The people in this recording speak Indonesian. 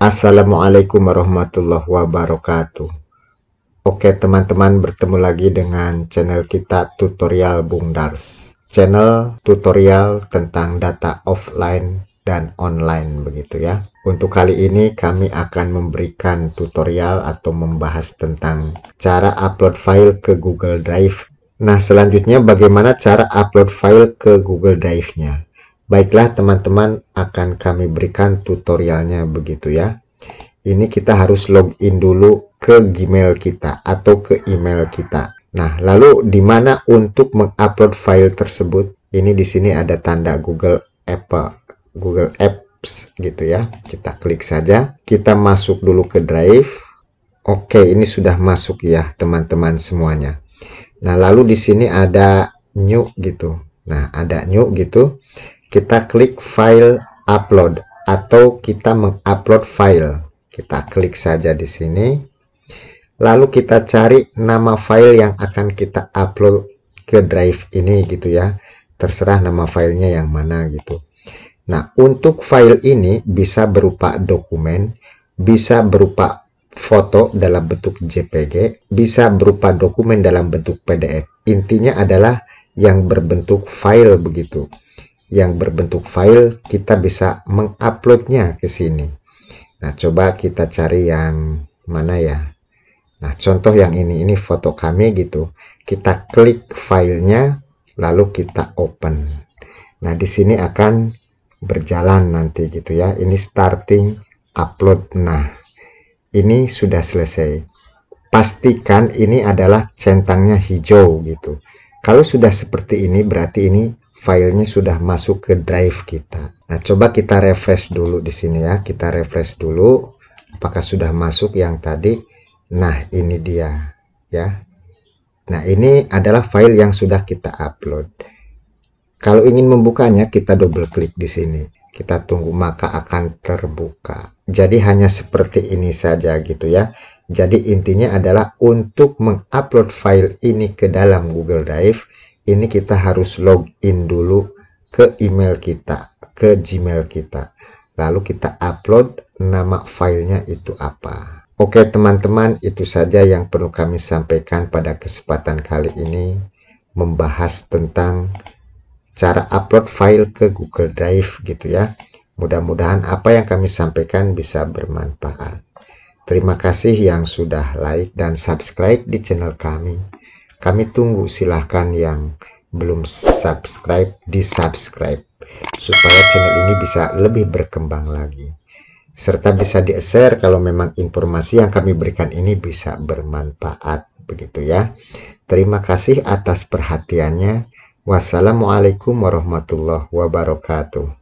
Assalamualaikum warahmatullahi wabarakatuh Oke teman-teman bertemu lagi dengan channel kita tutorial Bung Dars Channel tutorial tentang data offline dan online begitu ya Untuk kali ini kami akan memberikan tutorial atau membahas tentang cara upload file ke Google Drive Nah selanjutnya bagaimana cara upload file ke Google Drive-nya Baiklah teman-teman akan kami berikan tutorialnya begitu ya. Ini kita harus login dulu ke Gmail kita atau ke email kita. Nah, lalu di mana untuk mengupload file tersebut? Ini di sini ada tanda Google Apple, Google Apps gitu ya. Kita klik saja. Kita masuk dulu ke Drive. Oke, ini sudah masuk ya teman-teman semuanya. Nah, lalu di sini ada new gitu. Nah, ada new gitu kita klik file upload atau kita mengupload file kita klik saja di sini lalu kita cari nama file yang akan kita upload ke drive ini gitu ya terserah nama filenya yang mana gitu Nah untuk file ini bisa berupa dokumen bisa berupa foto dalam bentuk JPG bisa berupa dokumen dalam bentuk PDF intinya adalah yang berbentuk file begitu yang berbentuk file, kita bisa menguploadnya ke sini. Nah, coba kita cari yang mana ya. Nah, contoh yang ini, ini foto kami gitu. Kita klik filenya, lalu kita open. Nah, di sini akan berjalan nanti gitu ya. Ini starting upload. Nah, ini sudah selesai. Pastikan ini adalah centangnya hijau gitu. Kalau sudah seperti ini, berarti ini filenya sudah masuk ke drive kita. Nah, coba kita refresh dulu di sini ya. Kita refresh dulu apakah sudah masuk yang tadi. Nah, ini dia ya. Nah, ini adalah file yang sudah kita upload. Kalau ingin membukanya, kita double klik di sini. Kita tunggu maka akan terbuka. Jadi hanya seperti ini saja gitu ya. Jadi intinya adalah untuk mengupload file ini ke dalam Google Drive ini kita harus login dulu ke email kita, ke Gmail kita. Lalu kita upload nama filenya itu apa. Oke teman-teman, itu saja yang perlu kami sampaikan pada kesempatan kali ini membahas tentang cara upload file ke Google Drive gitu ya. Mudah-mudahan apa yang kami sampaikan bisa bermanfaat. Terima kasih yang sudah like dan subscribe di channel kami. Kami tunggu silahkan yang belum subscribe di subscribe supaya channel ini bisa lebih berkembang lagi serta bisa di share kalau memang informasi yang kami berikan ini bisa bermanfaat begitu ya terima kasih atas perhatiannya wassalamualaikum warahmatullahi wabarakatuh